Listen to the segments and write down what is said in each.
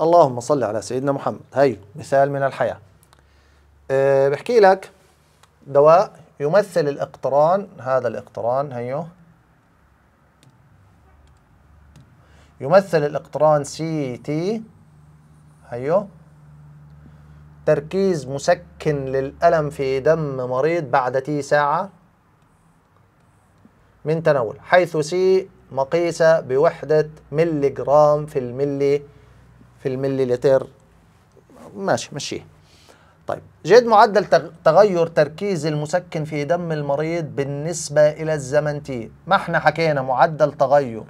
اللهم صل على سيدنا محمد هاي مثال من الحياة أه بحكي لك دواء يمثل الاقتران هذا الاقتران هيو يمثل الاقتران سي تي هيو تركيز مسكن للألم في دم مريض بعد تي ساعة من تناول حيث سي مقيسة بوحدة ملي جرام في الملي في الملي ماشي مشيه طيب جد معدل تغير تركيز المسكن في دم المريض بالنسبة إلى الزمن تي ما احنا حكينا معدل تغير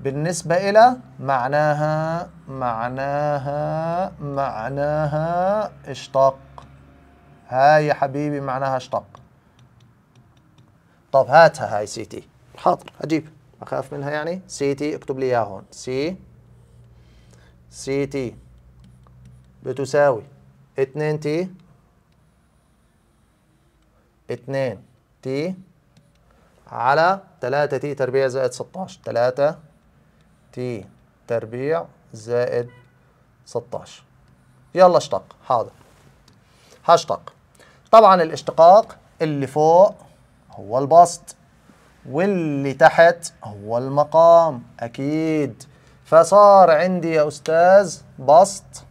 بالنسبة إلى معناها معناها معناها اشتق هاي يا حبيبي معناها اشتق طب هاتها هاي سي تي حاضر أجيب أخاف منها يعني سي تي اكتب لي إياها هون سي سي تي بتساوي 2 تي 2 تي على 3 تي تربيع زائد 16 3 تي تربيع زائد 16 يلا اشتق حاضر هشتق طبعا الاشتقاق اللي فوق هو البسط واللي تحت هو المقام اكيد فصار عندي يا أستاذ بسط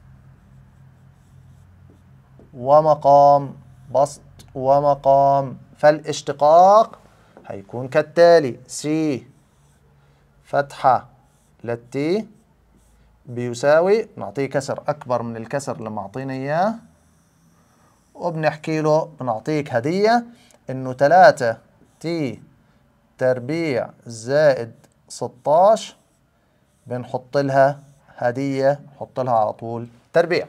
ومقام بسط ومقام فالاشتقاق هيكون كالتالي سي فتحة للتي بيساوي نعطيه كسر أكبر من الكسر اللي معطينا إياه وبنحكي له بنعطيك هدية إنه 3 تي تربيع زائد 16 بنحط لها هدية نحط لها على طول تربيع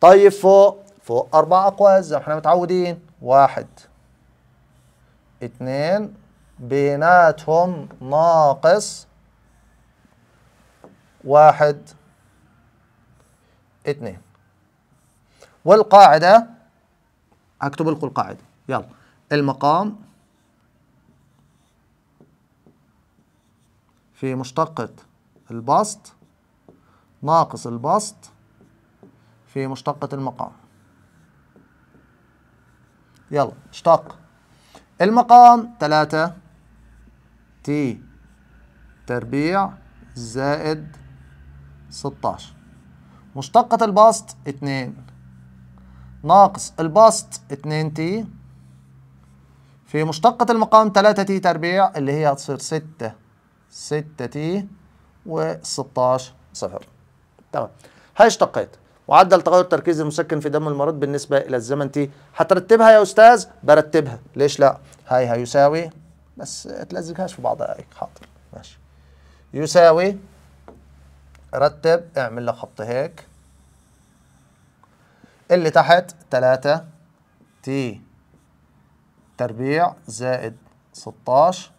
طيب فوق فوق أربع أقواس زي ما احنا متعودين واحد اتنين بيناتهم ناقص واحد اتنين والقاعدة أكتب لكم القاعدة يلا المقام في مشتقة البسط ناقص البسط في مشتقة المقام يلا اشتق المقام تلاتة تي تربيع زائد ستاش مشتقة البسط اتنين ناقص البسط اتنين تي في مشتقة المقام تلاتة تي تربيع اللي هي هتصير ستة ستة تي و16 صفر تمام هاي اشتقيت معدل تغير تركيز المسكن في دم المريض بالنسبة إلى الزمن تي هترتبها يا أستاذ برتبها ليش لا هاي هيساوي بس تلزقهاش في بعضها هيك حاضر ماشي يساوي رتب اعمل لك خط هيك اللي تحت 3 تي تربيع زائد 16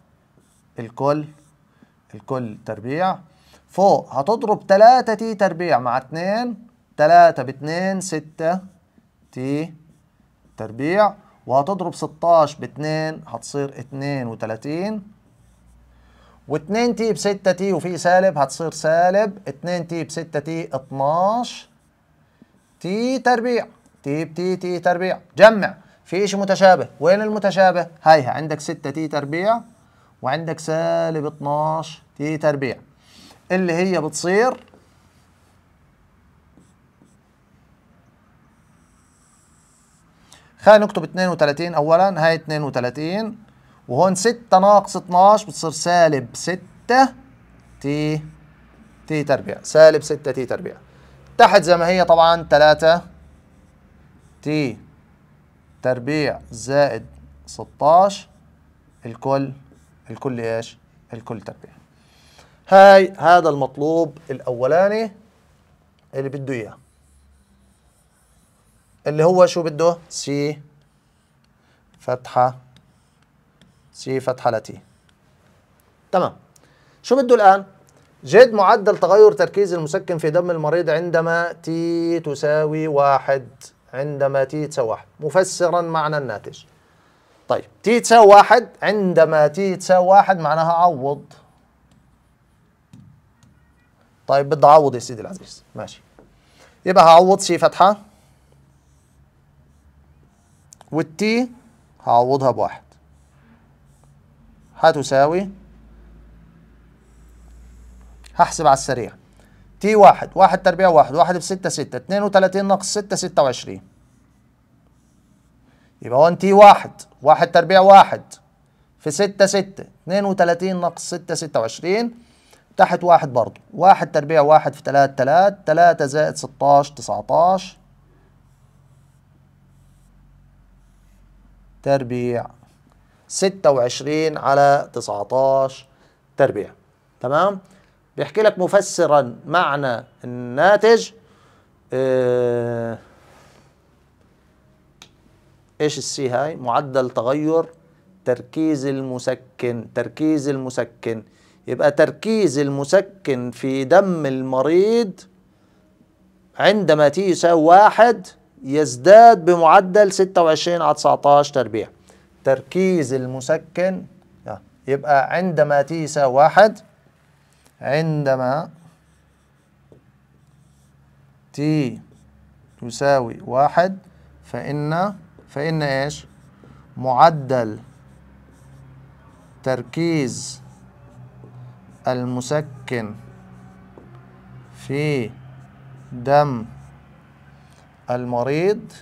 الكل الكل تربيع فوق هتضرب 3 تي تربيع مع 2 3 ب 2 6 تي تربيع وهتضرب 16 ب 2 هتصير 32 و2 تي ب 6 تي وفي سالب هتصير سالب 2 تي ب 6 تي 12 تي تربيع تي ب تي تي تربيع جمع في شيء متشابه وين المتشابه هيها عندك 6 تي تربيع وعندك سالب 12 تي تربيع اللي هي بتصير خلينا نكتب 32 اولا هاي 32 وهون 6 ناقص 12 بتصير سالب 6 تي تي تربيع سالب 6 تي تربيع تحت زي ما هي طبعا 3 تي تربيع زائد 16 الكل الكل ايش الكل تربيع هاي هذا المطلوب الاولاني اللي بده اياه اللي هو شو بده سي فتحه سي فتحه لتي تمام شو بده الان جد معدل تغير تركيز المسكن في دم المريض عندما تي تساوي واحد عندما تي تساوي واحد مفسرا معنى الناتج طيب تي تساوي واحد عندما تي تساوي واحد معناها عوض طيب بدي اعوض يا سيدي العزيز ماشي يبقى هعوض سي فتحه والتي هعوضها بواحد هتساوي هحسب على السريع تي واحد واحد تربيع واحد واحد بستة ستة اتنين وتلاتين ناقص ستة ستة وعشرين يبقى وان تي واحد واحد تربيع واحد في ستة ستة اتنين وتلاتين ناقص ستة ستة وعشرين تحت واحد برضو واحد تربيع واحد في تلاتة تلات تلاتة زائد ستاش تسعتاش تربيع ستة وعشرين على تسعتاش تربيع تمام بيحكي لك مفسرا معنى الناتج آه، ايش السي هاي معدل تغير تركيز المسكن تركيز المسكن يبقى تركيز المسكن في دم المريض عندما تي يساوي واحد يزداد بمعدل 26 على 19 تربيع تركيز المسكن آه، يبقى عندما تي يساوي واحد عندما تي تساوي واحد فإن فإن إيش معدل تركيز المسكن في دم المريض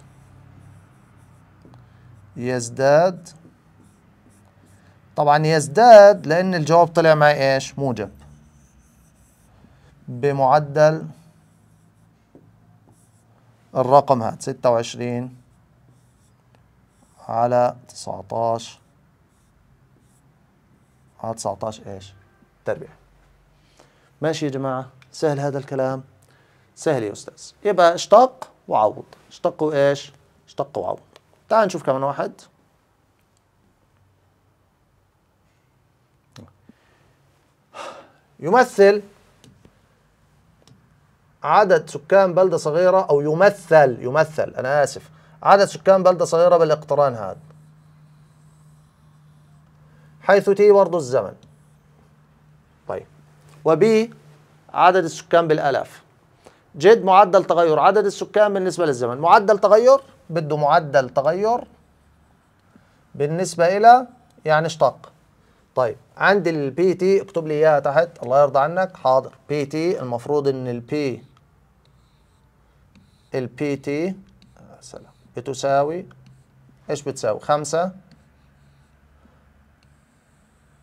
يزداد طبعا يزداد لأن الجواب طلع مع إيش موجب بمعدل الرقم هات ستة وعشرين على تسعتاش على تسعتاش إيش التربية ماشي يا جماعة سهل هذا الكلام سهل يا أستاذ يبقى اشتق وعوض اشتق وإيش اشتق وعوض تعال نشوف كمان واحد يمثل عدد سكان بلدة صغيرة أو يمثل يمثل أنا آسف عدد سكان بلدة صغيرة بالاقتران هذا حيث تي برضو الزمن طيب وبي عدد السكان بالآلاف جد معدل تغير عدد السكان بالنسبة للزمن معدل تغير بده معدل تغير بالنسبة إلى يعني اشتق طيب عندي البي تي اكتب لي اياها تحت الله يرضى عنك حاضر بي تي المفروض ان البي البي تي سلام بتساوي ايش بتساوي 5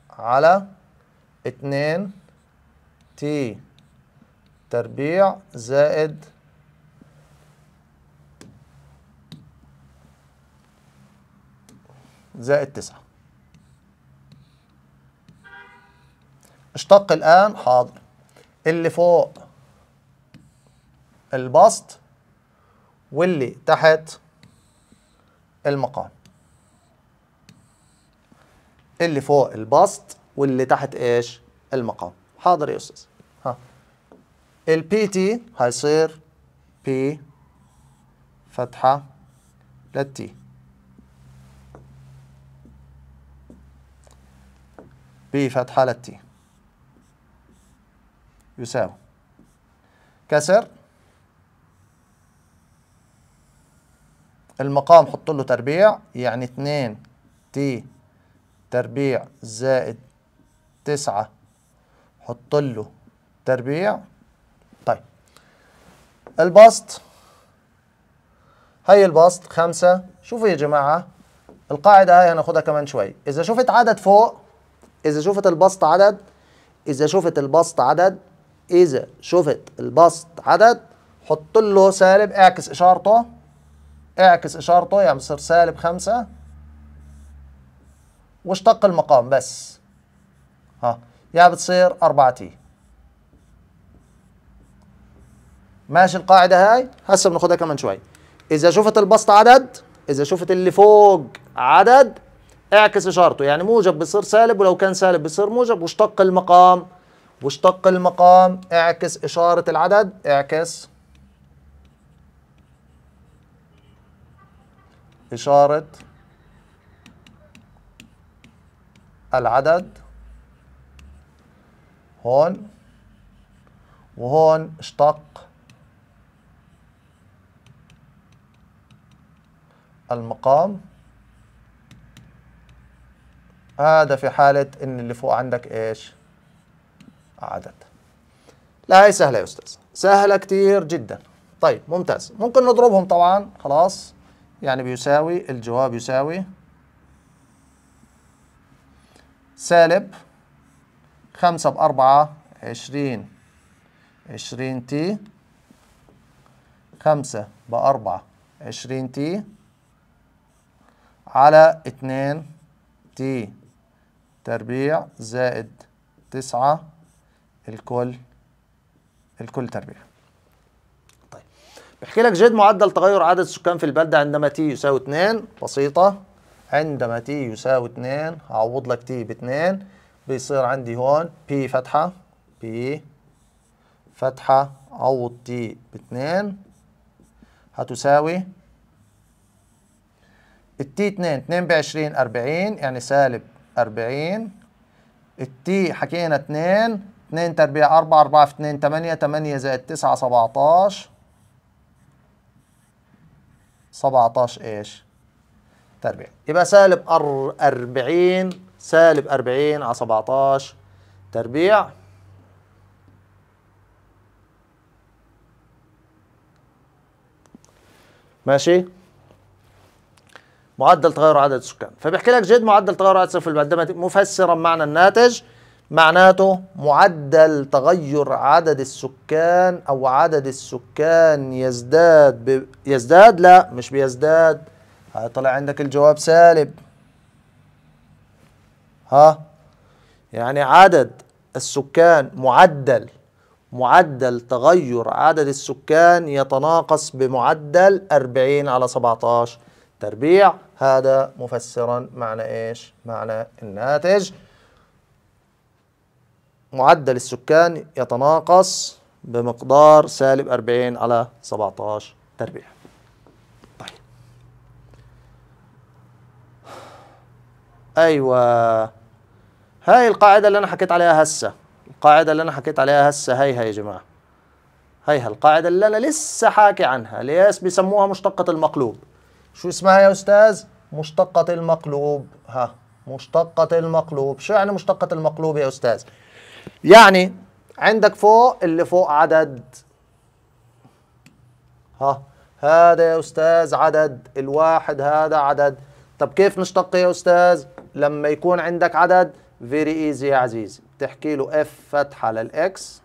على اتنين تي تربيع زائد زائد تسعة اشتق الآن حاضر اللي فوق البسط واللي تحت المقام اللي فوق البسط واللي تحت ايش المقام حاضر يا استاذ ها البي تي حيصير بي فتحه للتي بي فتحه للتي يساوي كسر المقام حط له تربيع يعني 2 تي تربيع زائد تسعة حط له تربيع طيب البسط هي البسط خمسة شوفوا يا جماعة القاعدة هاي هناخدها كمان شوي إذا شفت عدد فوق إذا شفت البسط عدد إذا شفت البسط عدد إذا شفت البسط عدد حط له سالب اعكس إشارته اعكس إشارته يعني بصير سالب خمسة واشتق المقام بس يا بتصير 4 تي ماشي القاعده هاي هسه بناخذها كمان شوي اذا شفت البسط عدد اذا شفت اللي فوق عدد اعكس اشارته يعني موجب بصير سالب ولو كان سالب بصير موجب واشتق المقام واشتق المقام اعكس اشاره العدد اعكس اشاره العدد هون وهون اشتق المقام هذا في حالة إن اللي فوق عندك إيش؟ عدد لا هي سهلة يا أستاذ سهلة كتير جدا طيب ممتاز ممكن نضربهم طبعا خلاص يعني بيساوي الجواب يساوي سالب خمسة بأربعة عشرين عشرين تي خمسة بأربعة عشرين تي على اتنين تي تربيع زائد تسعة الكل الكل تربيع طيب بحكي لك جد معدل تغير عدد السكان في البلدة عندما تي يساوي 2 بسيطة عندما تي يساوي 2 هعوض لك تي 2 بيصير عندي هون بي فتحة بي فتحة أو تي باتنين هتساوي التي اتنين اثنين بعشرين أربعين يعني سالب أربعين التي حكينا اتنين اتنين تربيع أربعة أربعة في اتنين ثمانية ثمانية زائد تسعة سبعتاش سبعتاش إيش تربيع يبقى سالب أربعين سالب 40 على 17 تربيع ماشي معدل تغير عدد السكان فبيحكي لك جد معدل تغير عدد في المادة مفسرا معنى الناتج معناته معدل تغير عدد السكان او عدد السكان يزداد ب... يزداد لا مش بيزداد طلع عندك الجواب سالب يعني عدد السكان معدل معدل تغير عدد السكان يتناقص بمعدل 40 على 17 تربيع هذا مفسرا معنى ايش؟ معنى الناتج معدل السكان يتناقص بمقدار سالب 40 على 17 تربيع طيب ايوه هاي القاعدة اللي أنا حكيت عليها هسه القاعدة اللي أنا حكيت عليها هسه هاي يا جماعة هاي القاعدة اللي أنا لسه حاكي عنها اللي بيسموها مشتقة المقلوب شو اسمها يا أستاذ؟ مشتقة المقلوب ها مشتقة المقلوب شو يعني مشتقة المقلوب يا أستاذ؟ يعني عندك فوق اللي فوق عدد ها هذا يا أستاذ عدد الواحد هذا عدد طب كيف نشتق يا أستاذ؟ لما يكون عندك عدد فيري ايزي يا عزيزي تحكي له اف فتحه للاكس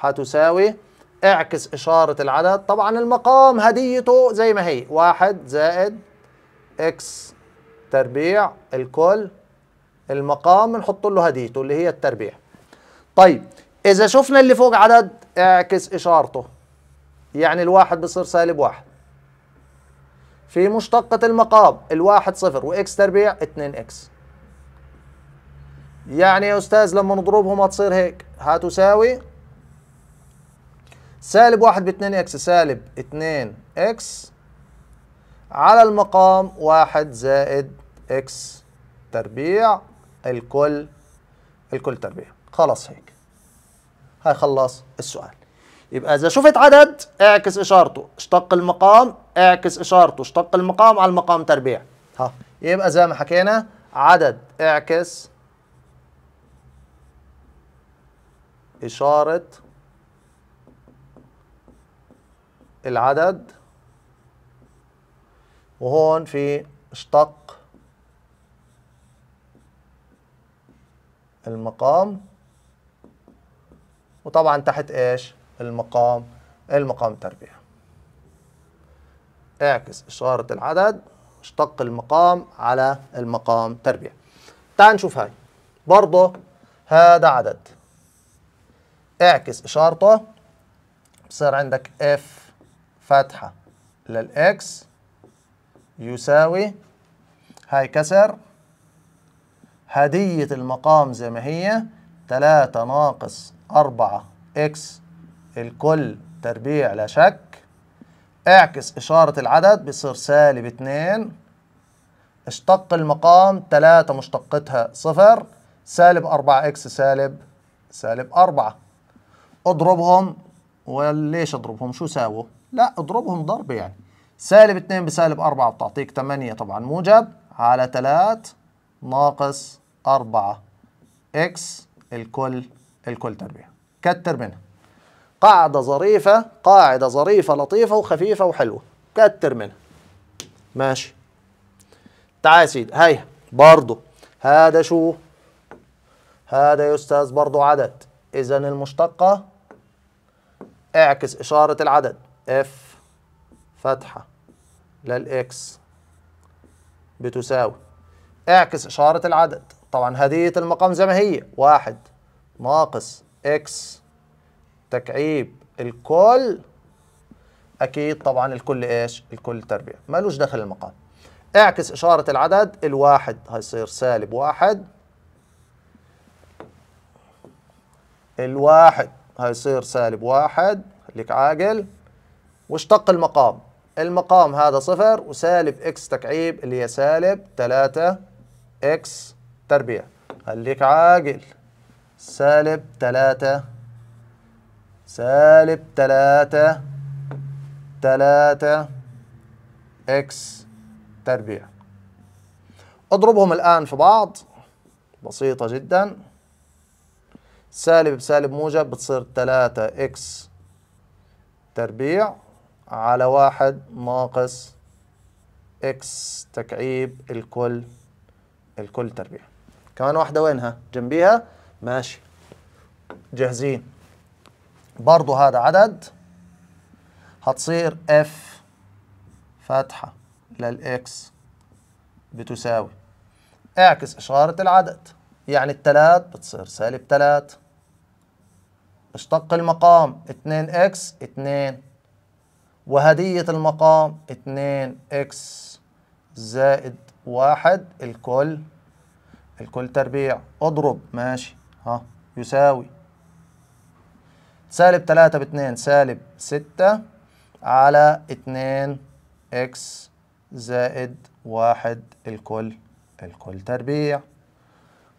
هتساوي اعكس إشارة العدد طبعا المقام هديته زي ما هي واحد زائد اكس تربيع الكل المقام بنحط له هديته اللي هي التربيع طيب إذا شفنا اللي فوق عدد اعكس إشارته يعني الواحد بصير سالب واحد في مشتقة المقام الواحد صفر وإكس تربيع اتنين إكس يعني يا أستاذ لما نضربهم هتصير هيك هتساوي سالب واحد باتنين إكس سالب اتنين إكس على المقام واحد زائد إكس تربيع الكل الكل تربيع خلاص هيك خلص السؤال يبقى إذا شفت عدد اعكس إشارته اشتق المقام اعكس إشارته اشتق المقام على المقام تربيع ها يبقى زي ما حكينا عدد اعكس إشارة العدد وهون في اشتق المقام وطبعا تحت ايش المقام المقام تربية اعكس إشارة العدد اشتق المقام على المقام التربيع تعال نشوف هاي برضه هذا عدد اعكس إشارته بصير عندك اف فتحة للإكس يساوي هاي كسر هدية المقام زي ما هي 3 ناقص 4 إكس الكل تربيع لا شك اعكس إشارة العدد بصير سالب 2 اشتق المقام 3 مشتقتها صفر سالب 4 إكس سالب سالب 4 اضربهم وليش اضربهم شو ساووا لا اضربهم ضرب يعني سالب 2 بسالب 4 بتعطيك 8 طبعا موجب على 3 ناقص 4 اكس الكل الكل تربيع كتر منها قاعدة ظريفة قاعدة ظريفة لطيفة وخفيفة وحلوة كتر منها ماشي تعال يا سيدي هيا برضه هذا شو هذا يا استاذ برضه عدد إذا المشتقة اعكس إشارة العدد اف فتحة للإكس بتساوي اعكس إشارة العدد طبعا هدية المقام زي ما هي واحد ناقص إكس تكعيب الكل أكيد طبعا الكل إيش؟ الكل تربيع مالوش دخل المقام اعكس إشارة العدد الواحد هيصير سالب واحد الواحد هيصير سالب واحد خليك عاقل واشتق المقام المقام هذا صفر وسالب اكس تكعيب اللي هي سالب تلاتة اكس تربيع خليك عاقل سالب تلاتة سالب تلاتة تلاتة اكس تربيع اضربهم الآن في بعض بسيطة جداً سالب بسالب موجب بتصير 3 اكس تربيع على واحد ناقص اكس تكعيب الكل الكل تربيع كمان واحدة وينها جنبيها ماشي جاهزين برضو هذا عدد هتصير اف فتحة للإكس بتساوي اعكس إشارة العدد يعني التلات بتصير سالب تلات اشتق المقام 2x اتنين اكس اتنين وهديه المقام اتنين اكس زائد واحد الكل الكل تربيع اضرب ماشي ها يساوي سالب تلاتة باتنين سالب ستة على اتنين اكس زائد واحد الكل الكل تربيع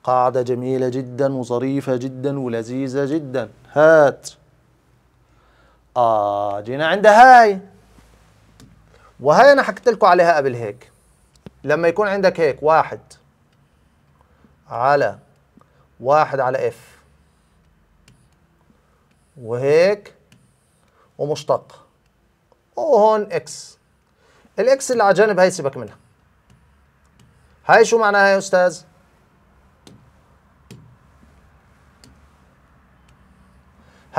قاعدة جميلة جدا وظريفة جدا ولذيذة جدا هات آه جينا عند هاي وهاي أنا حكيت لكم عليها قبل هيك لما يكون عندك هيك واحد على واحد على اف وهيك ومشتق وهون اكس الاكس اللي على جانب هاي سيبك منها هاي شو معناها يا استاذ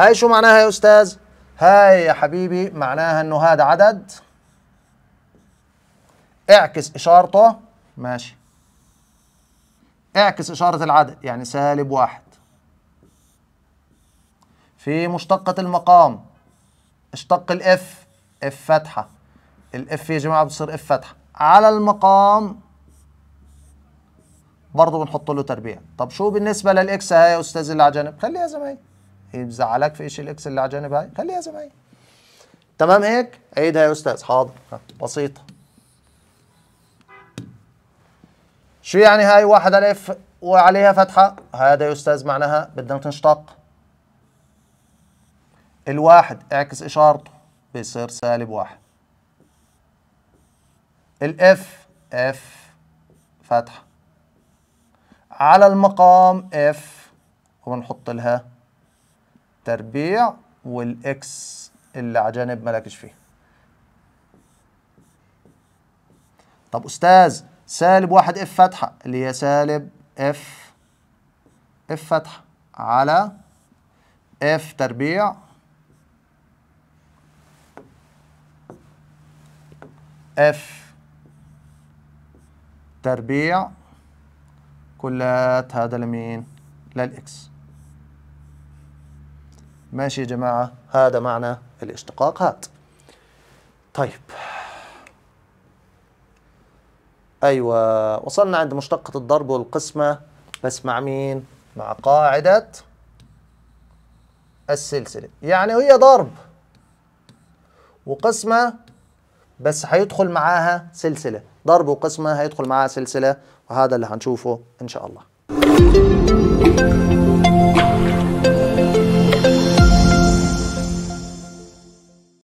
هاي شو معناها يا أستاذ؟ هاي يا حبيبي معناها إنه هذا عدد اعكس إشارته ماشي اعكس إشارة العدد يعني سالب واحد في مشتقة المقام اشتق الاف اف فتحة الاف يا جماعة بتصير اف فتحة على المقام برضه بنحط له تربيع طب شو بالنسبة للإكس هاي يا أستاذ اللي على جنب خليها زي ما هي يزعلك في شيء الاكس اللي على جنب هاي خليها زي ما هي تمام هيك عيدها يا استاذ حاضر بسيطه شو يعني هاي واحد ألف وعليها فتحة؟ هذا يا أستاذ معناها بدنا تنشتق. الواحد اعكس إشارته بصير سالب واحد. الإف إف فتحة. على المقام إف وبنحط لها تربيع والاكس اللي على جانب مالكش فيه طب استاذ سالب واحد اف فتحه اللي هي سالب اف اف فتحه على اف تربيع اف تربيع كلها هذا لمين للاكس ماشي يا جماعة هذا معنى الاشتقاق هات طيب أيوة وصلنا عند مشتقة الضرب والقسمة بس مع مين؟ مع قاعدة السلسلة يعني هي ضرب وقسمة بس هيدخل معاها سلسلة ضرب وقسمة هيدخل معاها سلسلة وهذا اللي هنشوفه إن شاء الله